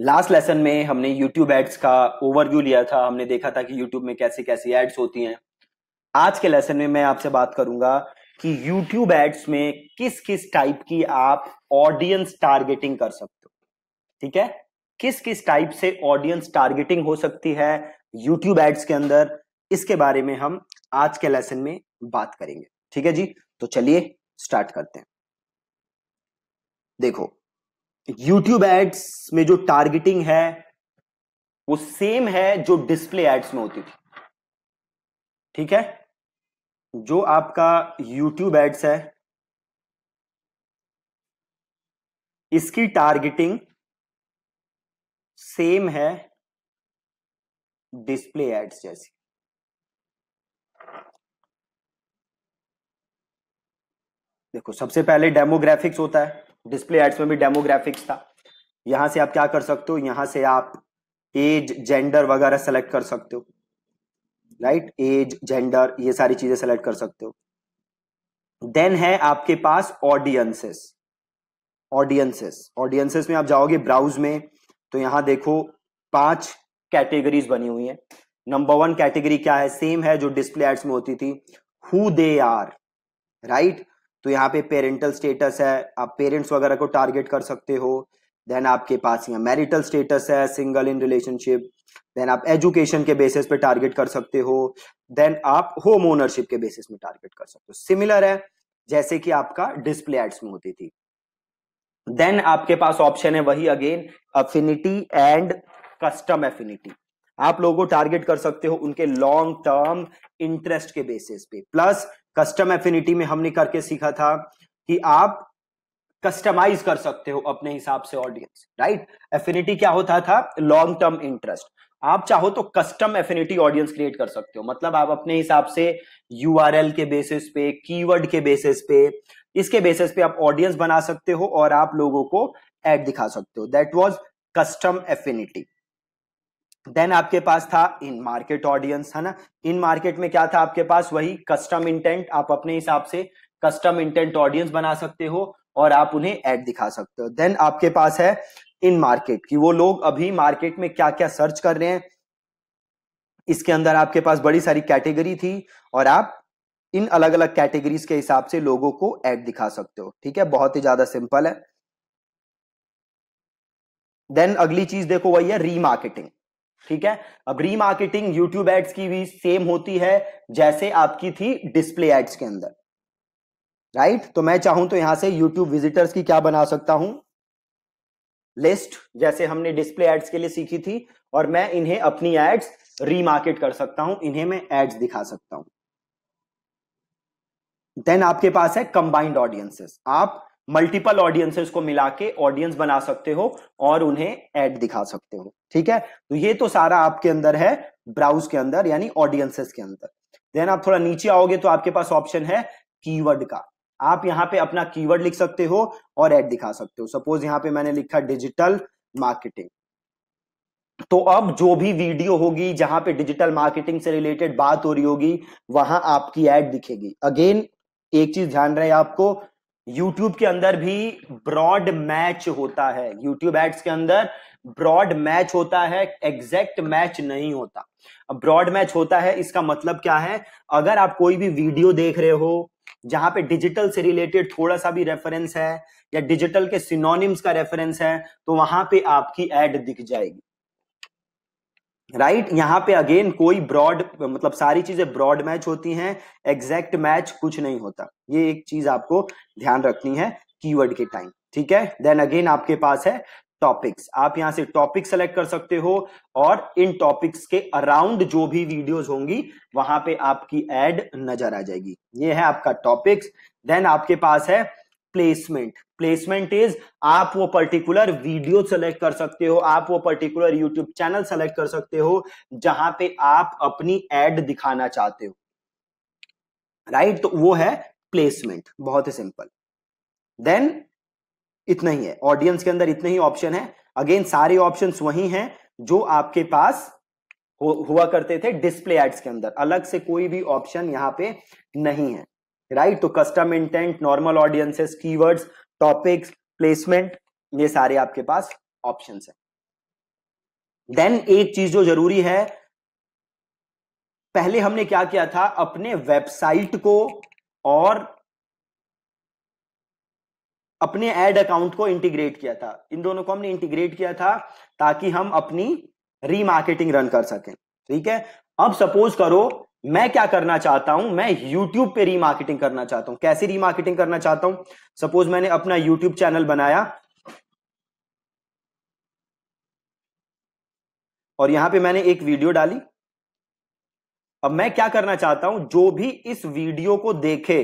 Last lesson में हमने YouTube ads का ओवरव्यू लिया था हमने देखा था कि यूट्यूब में कैसे कैसी एड्स होती हैं आज के लेसन में मैं आपसे बात करूंगा कि यूट्यूब एड्स में किस किस टाइप की आप ऑडियंस टारगेटिंग कर सकते हो ठीक है किस किस टाइप से ऑडियंस टारगेटिंग हो सकती है यूट्यूब एड्स के अंदर इसके बारे में हम आज के लेसन में बात करेंगे ठीक है जी तो चलिए स्टार्ट करते हैं देखो यूट्यूब एड्स में जो टारगेटिंग है वो सेम है जो डिस्प्ले एड्स में होती थी ठीक है जो आपका यूट्यूब एड्स है इसकी टारगेटिंग सेम है डिस्प्ले एड्स जैसी देखो सबसे पहले डेमोग्राफिक्स होता है डिस्प्ले एड्स में भी डेमोग्राफिक्स था यहां से आप क्या कर सकते हो यहां से आप एज जेंडर वगैरह सेलेक्ट कर सकते हो राइट एज जेंडर ये सारी चीजें सेलेक्ट कर सकते हो देन है आपके पास ऑडियंसेस ऑडियंसेस ऑडियंसेस में आप जाओगे ब्राउज में तो यहां देखो पांच कैटेगरीज बनी हुई है नंबर वन कैटेगरी क्या है सेम है जो डिस्प्ले एड्स में होती थी हु दे आर राइट तो यहाँ पे पेरेंटल स्टेटस है आप पेरेंट्स वगैरह को टारगेट कर सकते हो देन आपके पास यहाँ मैरिटल स्टेटस है सिंगल इन रिलेशनशिप देन आप एजुकेशन के बेसिस पे टारगेट कर सकते हो देन आप होम ओनरशिप के बेसिस में टारगेट कर सकते हो सिमिलर है जैसे कि आपका डिस्प्ले एड्स में होती थी देन आपके पास ऑप्शन है वही again affinity and custom affinity आप लोगों को टारगेट कर सकते हो उनके लॉन्ग टर्म इंटरेस्ट के बेसिस पे प्लस कस्टम एफिनिटी में हमने करके सीखा था कि आप कस्टमाइज कर सकते हो अपने हिसाब से ऑडियंस राइट एफिनिटी क्या होता था लॉन्ग टर्म इंटरेस्ट आप चाहो तो कस्टम एफिनिटी ऑडियंस क्रिएट कर सकते हो मतलब आप अपने हिसाब से यू के बेसिस पे कीवर्ड के बेसिस पे इसके बेसिस पे आप ऑडियंस बना सकते हो और आप लोगों को एड दिखा सकते हो that was custom affinity then आपके पास था इन मार्केट ऑडियंस है ना इन मार्केट में क्या था आपके पास वही कस्टम इंटेंट आप अपने हिसाब से कस्टम इंटेंट ऑडियंस बना सकते हो और आप उन्हें एड दिखा सकते हो देन आपके पास है इन मार्केट कि वो लोग अभी मार्केट में क्या क्या सर्च कर रहे हैं इसके अंदर आपके पास बड़ी सारी कैटेगरी थी और आप इन अलग अलग कैटेगरीज के हिसाब से लोगों को एड दिखा सकते हो ठीक है बहुत ही ज्यादा सिंपल है देन अगली चीज देखो वही है रीमार्केटिंग ठीक है अब रीमार्केटिंग यूट्यूब एड्स की भी सेम होती है जैसे आपकी थी डिस्प्ले एड्स के अंदर राइट तो मैं चाहूं तो यहां से यूट्यूब विजिटर्स की क्या बना सकता हूं लिस्ट जैसे हमने डिस्प्ले एड्स के लिए सीखी थी और मैं इन्हें अपनी एड्स रीमार्केट कर सकता हूं इन्हें मैं एड्स दिखा सकता हूं देन आपके पास है कंबाइंड ऑडियंसेस आप मल्टीपल ऑडियंसेस को मिला के ऑडियंस बना सकते हो और उन्हें एड दिखा सकते हो ठीक है तो ये तो सारा आपके अंदर है ब्राउज के अंदर यानी ऑडियंसेस के अंदर देन आप थोड़ा नीचे आओगे तो आपके पास ऑप्शन है कीवर्ड का आप यहाँ पे अपना कीवर्ड लिख सकते हो और एड दिखा सकते हो सपोज यहाँ पे मैंने लिखा डिजिटल मार्केटिंग तो अब जो भी वीडियो होगी जहां पे डिजिटल मार्केटिंग से रिलेटेड बात हो रही होगी वहां आपकी एड दिखेगी अगेन एक चीज ध्यान रहे आपको YouTube के अंदर भी ब्रॉड मैच होता है YouTube एड्स के अंदर ब्रॉड मैच होता है एग्जैक्ट मैच नहीं होता अब ब्रॉड मैच होता है इसका मतलब क्या है अगर आप कोई भी वीडियो देख रहे हो जहां पे डिजिटल से रिलेटेड थोड़ा सा भी रेफरेंस है या डिजिटल के सिनोनिम्स का रेफरेंस है तो वहां पे आपकी एड दिख जाएगी राइट right? यहाँ पे अगेन कोई ब्रॉड मतलब सारी चीजें ब्रॉड मैच होती हैं एग्जैक्ट मैच कुछ नहीं होता ये एक चीज आपको ध्यान रखनी है कीवर्ड के टाइम ठीक है देन अगेन आपके पास है टॉपिक्स आप यहां से टॉपिक सेलेक्ट कर सकते हो और इन टॉपिक्स के अराउंड जो भी वीडियोस होंगी वहां पे आपकी एड नजर आ जाएगी ये है आपका टॉपिक्स देन आपके पास है प्लेसमेंट प्लेसमेंट इज आप वो पर्टिकुलर वीडियो सेलेक्ट कर सकते हो आप वो पर्टिकुलर यूट्यूब चैनल सेलेक्ट कर सकते हो जहां पे आप अपनी एड दिखाना चाहते हो राइट right? तो वो है प्लेसमेंट बहुत ही सिंपल देन इतना ही है ऑडियंस के अंदर इतने ही ऑप्शन है अगेन सारे ऑप्शन वही हैं जो आपके पास हुआ करते थे डिस्प्ले एड्स के अंदर अलग से कोई भी ऑप्शन यहाँ पे नहीं है राइट तो custom intent normal audiences keywords topics placement ये सारे आपके पास ऑप्शन है देन एक चीज जो जरूरी है पहले हमने क्या किया था अपने वेबसाइट को और अपने एड अकाउंट को इंटीग्रेट किया था इन दोनों को हमने इंटीग्रेट किया था ताकि हम अपनी रीमार्केटिंग रन कर सकें ठीक है अब सपोज करो मैं क्या करना चाहता हूं मैं यूट्यूब पे रीमार्केटिंग करना चाहता हूं कैसे रीमार्केटिंग करना चाहता हूं सपोज मैंने अपना यूट्यूब चैनल बनाया और यहां पे मैंने एक वीडियो डाली अब मैं क्या करना चाहता हूं जो भी इस वीडियो को देखे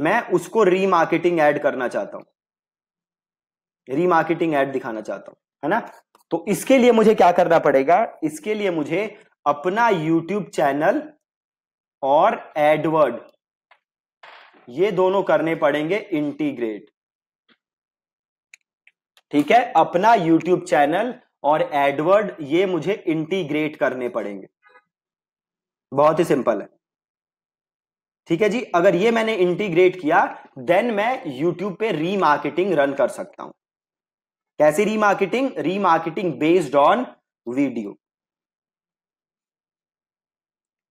मैं उसको रीमार्केटिंग ऐड करना चाहता हूं रीमार्केटिंग ऐड दिखाना चाहता हूं है ना तो इसके लिए मुझे क्या करना पड़ेगा इसके लिए मुझे अपना यूट्यूब चैनल और एडवर्ड ये दोनों करने पड़ेंगे इंटीग्रेट ठीक है अपना यूट्यूब चैनल और एडवर्ड ये मुझे इंटीग्रेट करने पड़ेंगे बहुत ही सिंपल है ठीक है जी अगर ये मैंने इंटीग्रेट किया देन मैं यूट्यूब पे रीमार्केटिंग रन कर सकता हूं कैसी remarketing remarketing based on video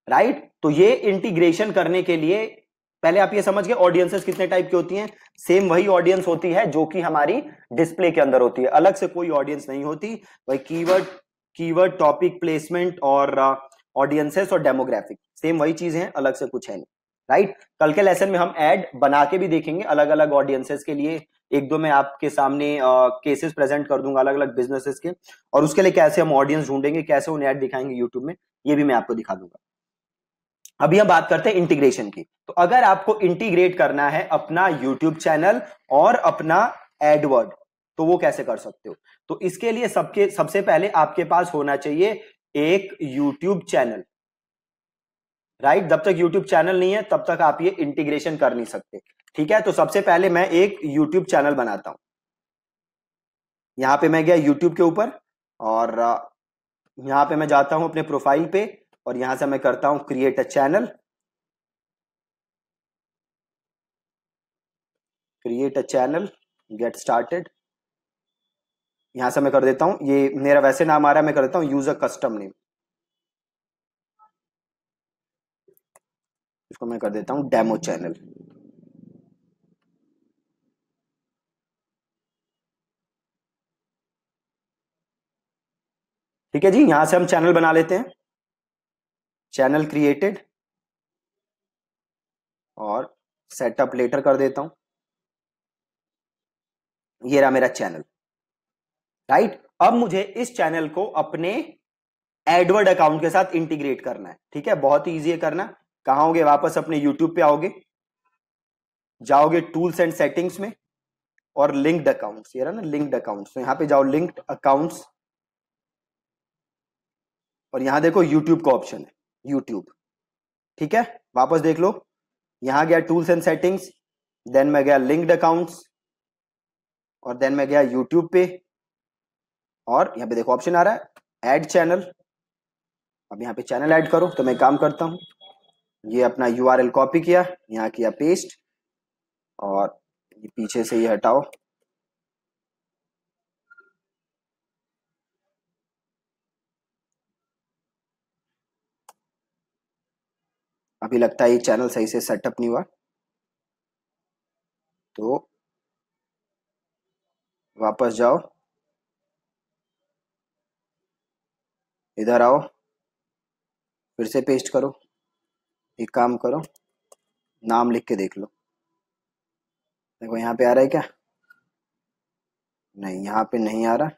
right तो ये इंटीग्रेशन करने के लिए पहले आप ये समझ गए ऑडियंसेस कितने टाइप की होती हैं सेम वही ऑडियंस होती है जो कि हमारी डिस्प्ले के अंदर होती है अलग से कोई ऑडियंस नहीं होती वही कीवर्ड कीवर्ड टॉपिक प्लेसमेंट और ऑडियंसेस uh, और डेमोग्राफिक सेम वही चीज है अलग से कुछ है नहीं राइट कल के लेसन में हम एड बना के भी देखेंगे अलग अलग ऑडियंसेस के लिए एक दो मैं आपके सामने केसेस प्रेजेंट कर दूंगा अलग अलग बिजनेसेस के और उसके लिए कैसे हम ऑडियंस ढूंढेंगे कैसे उन्हें ऐड दिखाएंगे यूट्यूब में ये भी मैं आपको दिखा दूंगा अभी हम बात करते हैं इंटीग्रेशन की तो अगर आपको इंटीग्रेट करना है अपना यूट्यूब चैनल और अपना एडवर्ड तो वो कैसे कर सकते हो तो इसके लिए सबके सबसे पहले आपके पास होना चाहिए एक यूट्यूब चैनल राइट जब तक यूट्यूब चैनल नहीं है तब तक आप ये इंटीग्रेशन कर नहीं सकते ठीक है तो सबसे पहले मैं एक यूट्यूब चैनल बनाता हूं यहाँ पे मैं गया यूट्यूब के ऊपर और यहां पे मैं जाता हूं अपने प्रोफाइल पे और यहां से मैं करता हूं create a channel create a channel get started यहां से मैं कर देता हूँ ये मेरा वैसे नाम आ रहा है मैं कर देता हूँ यूज अ कस्टम नेम इसको मैं कर देता हूं डेमो चैनल ठीक है जी यहां से हम चैनल बना लेते हैं चैनल क्रिएटेड और सेटअप लेटर कर देता हूं ये रहा मेरा चैनल राइट अब मुझे इस चैनल को अपने एडवर्ड अकाउंट के साथ इंटीग्रेट करना है ठीक है बहुत ईजी है करना कहा होगे वापस अपने यूट्यूब पे आओगे जाओगे टूल्स एंड सेटिंग्स में और लिंक्ड अकाउंट्स ये रहा ना लिंक्ड अकाउंट्स तो यहां पे जाओ लिंक्ड अकाउंट्स और यहां देखो यूट्यूब का ऑप्शन है यूट्यूब ठीक है वापस देख लो यहां गया टूल्स एंड सेटिंग्स देन में गया लिंक्ड अकाउंट्स और देन में गया यूट्यूब पे और यहां पे देखो ऑप्शन आ रहा है एड चैनल अब यहां पे चैनल ऐड करो तो मैं काम करता हूं ये अपना यू आर एल कॉपी किया यहाँ किया पेस्ट और ये पीछे से ये हटाओ अभी लगता है ये चैनल सही से सेटअप नहीं हुआ तो वापस जाओ इधर आओ फिर से पेस्ट करो एक काम करो नाम लिख के देख लो देखो यहाँ पे आ रहा है क्या नहीं यहाँ पे नहीं आ रहा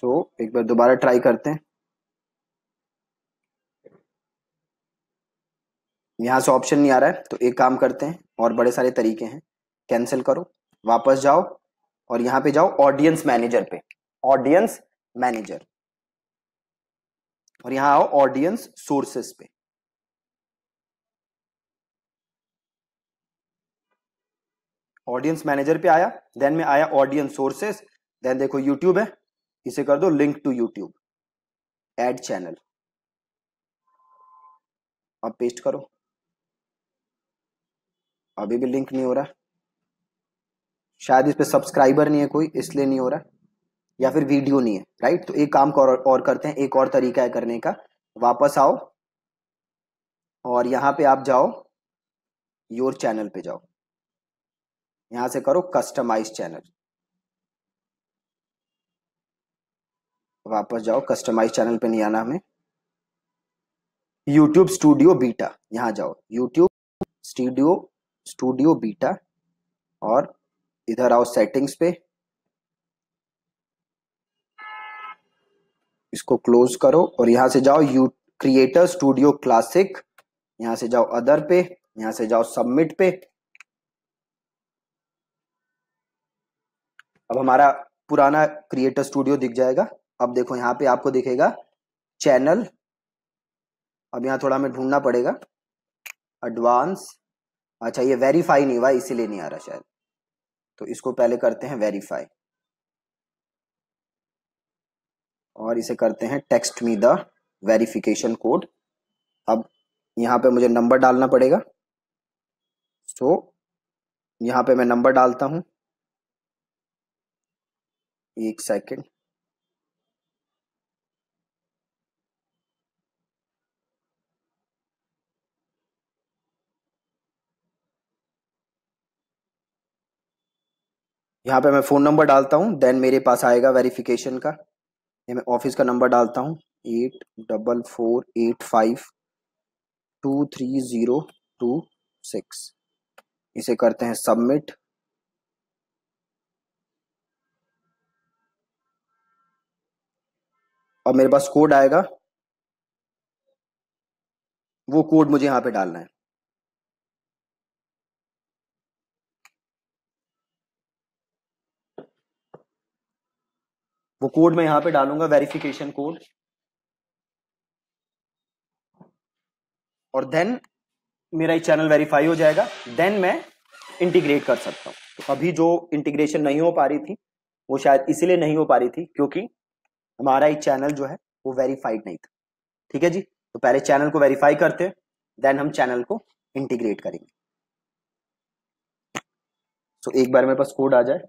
सो एक बार दोबारा ट्राई करते हैं यहां से ऑप्शन नहीं आ रहा है तो एक काम करते हैं और बड़े सारे तरीके हैं कैंसिल करो वापस जाओ और यहां पे जाओ ऑडियंस मैनेजर पे ऑडियंस मैनेजर और यहां आओ ऑडियंस सोर्सेस पे ऑडियंस मैनेजर पे आया देन में आया ऑडियंस सोर्सेस देन देखो यूट्यूब है इसे कर दो link to YouTube ad channel अब पेस्ट करो अभी भी लिंक नहीं हो रहा शायद इस पे सब्सक्राइबर नहीं है कोई इसलिए नहीं हो रहा या फिर वीडियो नहीं है राइट तो एक काम और, और करते हैं एक और तरीका है करने का वापस आओ और यहां पे आप जाओ योर चैनल पे जाओ यहां से करो कस्टमाइज चैनल वापस जाओ कस्टमाइज चैनल पे नहीं आना हमें YouTube स्टूडियो बीटा यहां जाओ YouTube स्टूडियो स्टूडियो बीटा और इधर आओ सेटिंग्स पे इसको क्लोज करो और यहां से जाओ यू क्रिएटर स्टूडियो क्लासिक यहां से जाओ अदर पे यहां से जाओ सबमिट पे अब हमारा पुराना क्रिएटर स्टूडियो दिख जाएगा अब देखो यहां पे आपको दिखेगा चैनल अब यहाँ थोड़ा हमें ढूंढना पड़ेगा एडवांस अच्छा ये वेरीफाई नहीं हुआ इसीलिए नहीं आ रहा शायद तो इसको पहले करते हैं वेरीफाई और इसे करते हैं text me the verification code अब यहाँ पे मुझे नंबर डालना पड़ेगा सो so, यहाँ पे मैं नंबर डालता हूँ एक सेकेंड यहाँ पे मैं फ़ोन नंबर डालता हूँ देन मेरे पास आएगा वेरिफिकेशन का ये मैं ऑफिस का नंबर डालता हूँ eight double four eight five two three zero two six इसे करते हैं सबमिट और मेरे पास कोड आएगा वो कोड मुझे यहाँ पे डालना है वो कोड मैं यहां पे डालूंगा वेरिफिकेशन कोड और देन मेरा चैनल वेरीफाई हो जाएगा देन मैं इंटीग्रेट कर सकता हूं तो अभी जो इंटीग्रेशन नहीं हो पा रही थी वो शायद इसीलिए नहीं हो पा रही थी क्योंकि हमारा एक चैनल जो है वो वेरीफाइड नहीं था ठीक है जी तो पहले चैनल को वेरीफाई करते हैं देन हम चैनल को इंटीग्रेट करेंगे तो एक बार मेरे पास कोड आ जाए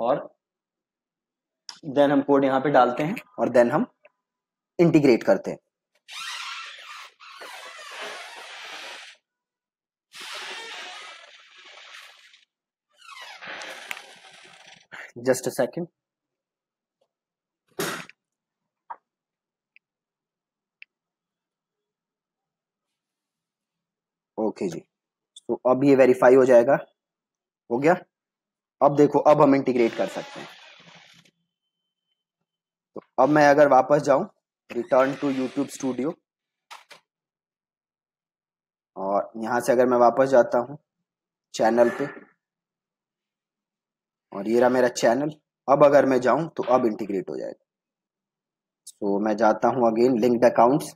और देन हम कोड यहां पे डालते हैं और देन हम इंटीग्रेट करते हैं जस्ट अ सेकेंड ओके जी तो अब ये वेरीफाई हो जाएगा हो गया अब देखो अब हम इंटीग्रेट कर सकते हैं अब मैं अगर वापस जाऊं रिटर्न टू यूट्यूब स्टूडियो और यहां से अगर मैं वापस जाता हूं चैनल पे और ये रहा मेरा चैनल अब अगर मैं जाऊं तो अब इंटीग्रेट हो जाएगा सो so, मैं जाता हूं अगेन लिंक्ड अकाउंट्स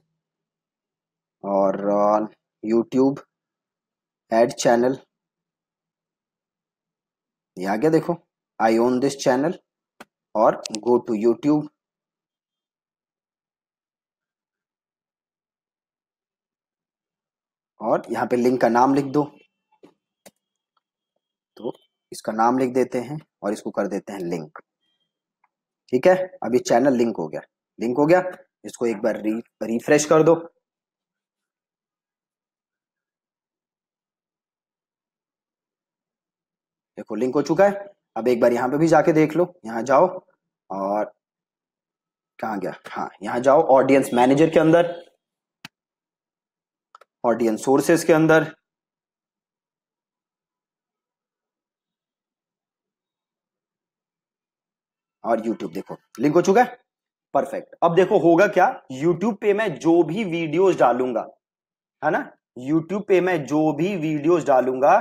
और यूट्यूब एड चैनल ये आ गया देखो आई ओन दिस चैनल और गो टू यूट्यूब और यहाँ पे लिंक का नाम लिख दो तो इसका नाम लिख देते हैं और इसको कर देते हैं लिंक ठीक है अभी चैनल लिंक हो गया लिंक हो गया इसको एक बार री, रिफ्रेश कर दो देखो लिंक हो चुका है अब एक बार यहां पे भी जाके देख लो यहां जाओ और कहा गया हाँ यहां जाओ ऑडियंस मैनेजर के अंदर ऑडियंस सोर्सेस के अंदर और यूट्यूब देखो लिंक हो चुका है परफेक्ट अब देखो होगा क्या यूट्यूब पे मैं जो भी वीडियोस डालूंगा है ना यूट्यूब पे मैं जो भी वीडियोस डालूंगा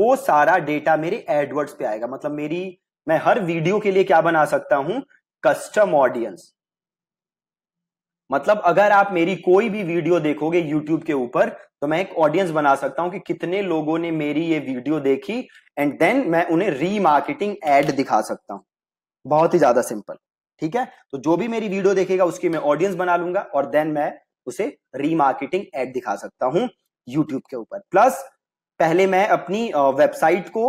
वो सारा डेटा मेरे एडवर्ड्स पे आएगा मतलब मेरी मैं हर वीडियो के लिए क्या बना सकता हूं कस्टम ऑडियंस मतलब अगर आप मेरी कोई भी वीडियो देखोगे यूट्यूब के ऊपर तो मैं एक ऑडियंस बना सकता हूं कि कितने लोगों ने मेरी ये वीडियो देखी एंड देन मैं उन्हें रीमार्केटिंग एड दिखा सकता हूं बहुत ही ज्यादा सिंपल ठीक है तो जो भी मेरी वीडियो देखेगा उसकी मैं ऑडियंस बना लूंगा और देन मैं उसे रीमार्केटिंग एड दिखा सकता हूं यूट्यूब के ऊपर प्लस पहले मैं अपनी वेबसाइट को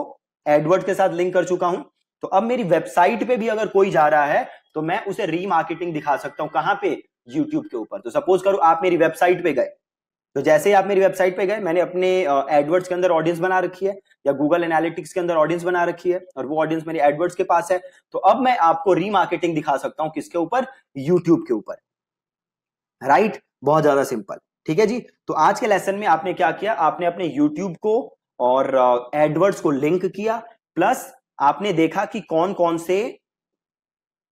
एडवर्ड के साथ लिंक कर चुका हूं तो अब मेरी वेबसाइट पे भी अगर कोई जा रहा है तो मैं उसे रीमार्केटिंग दिखा सकता हूं कहां पे यूट्यूब के ऊपर तो सपोज करो आप मेरी वेबसाइट पे गए तो जैसे ही आप मेरी वेबसाइट पे गए मैंने अपने एडवर्ड्स के अंदर ऑडियंस बना रखी है या गूगल एनालिटिक्स के अंदर ऑडियंस बना रखी है और वो ऑडियंस मेरे एडवर्ड्स के पास है तो अब मैं आपको रीमार्केटिंग दिखा सकता हूँ किसके ऊपर यूट्यूब के ऊपर राइट right? बहुत ज्यादा सिंपल ठीक है जी तो आज के लेसन में आपने क्या किया आपने अपने यूट्यूब को और एडवर्ड्स को लिंक किया प्लस आपने देखा कि कौन कौन से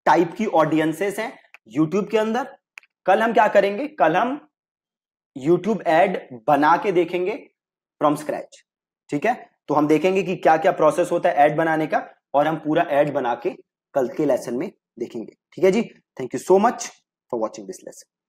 टाइप की ऑडियंसेस हैं यूट्यूब के अंदर कल हम क्या करेंगे कल हम यूट्यूब एड बना के देखेंगे फ्रॉम स्क्रैच ठीक है तो हम देखेंगे कि क्या क्या प्रोसेस होता है एड बनाने का और हम पूरा एड बना के कल के लेसन में देखेंगे ठीक है जी thank you so much for watching this lesson